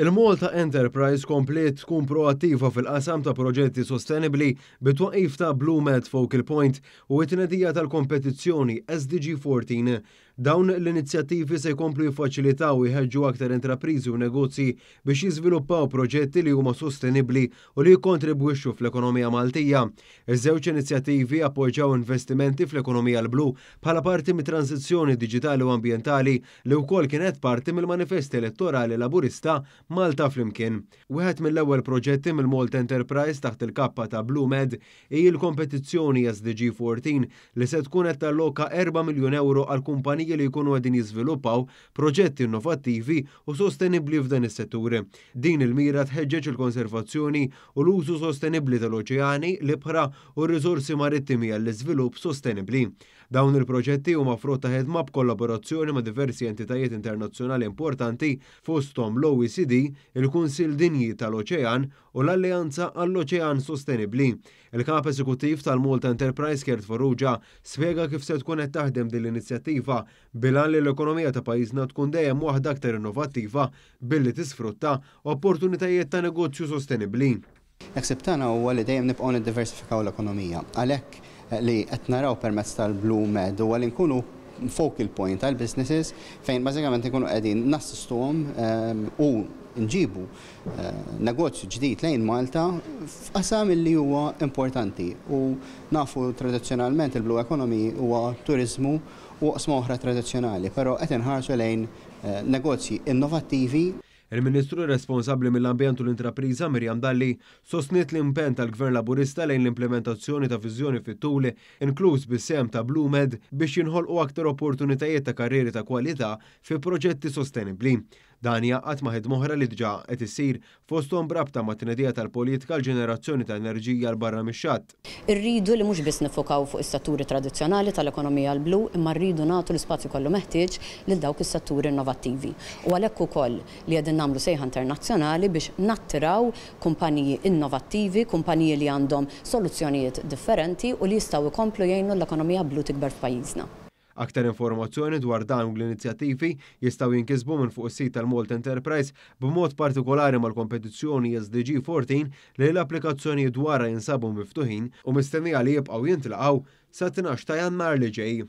Il-Malta Enterprise komplet tkun proattiva fil-qasam ta' proġetti sostenibli bitwaqif ta' Blue Met Focal Point u it-tnedija tal-kompetizzjoni SDG 14 Dawn l-inizjattivi se jkomplu jiffaċilitaw jħeġġu aktar intraprizi u negozji biex jiżviluppaw proġetti li huma sostenibli u li jkontribwixxu fl-ekonomija Maltija. Iż-żewġ inizjattivi appoġġaw investimenti fl-ekonomija l-blu bħala parti mit tranzizzjoni diġitali u ambjentali li wkoll kienet parti mill-manifesti elettorali laburista Malta flimkien. Wieħed mill-ewwel proġetti mill-Malta Enterprise taħt il-kappa ta' Blue Med hi l-kompetizzjoni SDG 14 li se tkun qed talloka 4 miljun euro għal kumpanija kumpaniji li jkunu għedin jizvilupaw proġetti innovattivi u sostenibli f'dan is-setturi. Din il-mira tħeġġeġ il-konservazzjoni u l-użu sostenibli tal-oċeani, l-ibħra u r marittimi għall-iżvilupp sostenibli. Dawn il-proġetti huma frotta ħedma b'kollaborazzjoni ma' diversi entitajiet internazzjonali importanti fostom l-OECD, il-Kunsil Dinji tal-Oċean u l-Alleanza għall-Oċean Sostenibli. Il-kap eżekutiv tal-Multa Enterprise Kert Farrugia spjega kif se tkun qed taħdem din l-inizjattiva bilan li l-ekonomija ta' pajjiżna tkun dejjem waħda aktar innovattiva billi tisfrutta opportunitajiet ta' negozju sostenibli. Naħseb tagħna huwa li dejjem nibqgħu niddiversifikaw l-ekonomija. Għalhekk li qed naraw permezz tal-Blue Med u għalli nkunu focal point tal-businesses fejn bażikament ikunu qegħdin nassistuhom ehm, u nġibu eh, negozju ġdid lejn Malta f'qasam li huwa importanti u nafu tradizzjonalment il blu ekonomi huwa turizmu u qasma oħra tradizzjonali, però qed inħarsu lejn eh, negozji innovattivi Il-Ministru responsabli mill-ambjent u l-intrapriża Mirjam Dalli sostniet l-impen tal-Gvern Laburista lejn l-implementazzjoni ta' Fiżjoni fit-tuli inkluż bis-sem ta' Blumed biex jinħolqu aktar opportunitajiet ta' karrieri ta' kwalità fi proġetti sostenibbli. Dan għat maħed moħra li dġa qed issir fosthom brabta ma' tnedija tal-politika l-ġenerazzjoni ta' enerġija l-barra mix-xatt. Irridu li mhux biss nifokaw fuq is-setturi tradizzjonali tal-ekonomija l-blu imma rridu nagħtu l spazju kollu meħtieġ lil dawk is-setturi innovattivi. U għalhekk ukoll li qegħdin nagħmlu sejħa internazzjonali biex nattiraw kumpaniji innovattivi, kumpaniji li għandhom soluzzjonijiet differenti u li jistgħu jkomplu jgħinu l-ekonomija blu tikber f'pajjiżna. Aktar informazzjoni dwar dan u l-inizjattivi jistaw jinkisbu minn fuq is-sit tal-Malt Enterprise b'mod partikolari mal-kompetizzjoni SDG 14 li l-applikazzjoni dwarra jinsabu miftuħin u mistennija li jibqgħu jintlaqgħu sa 12 ta' jannar li ġej.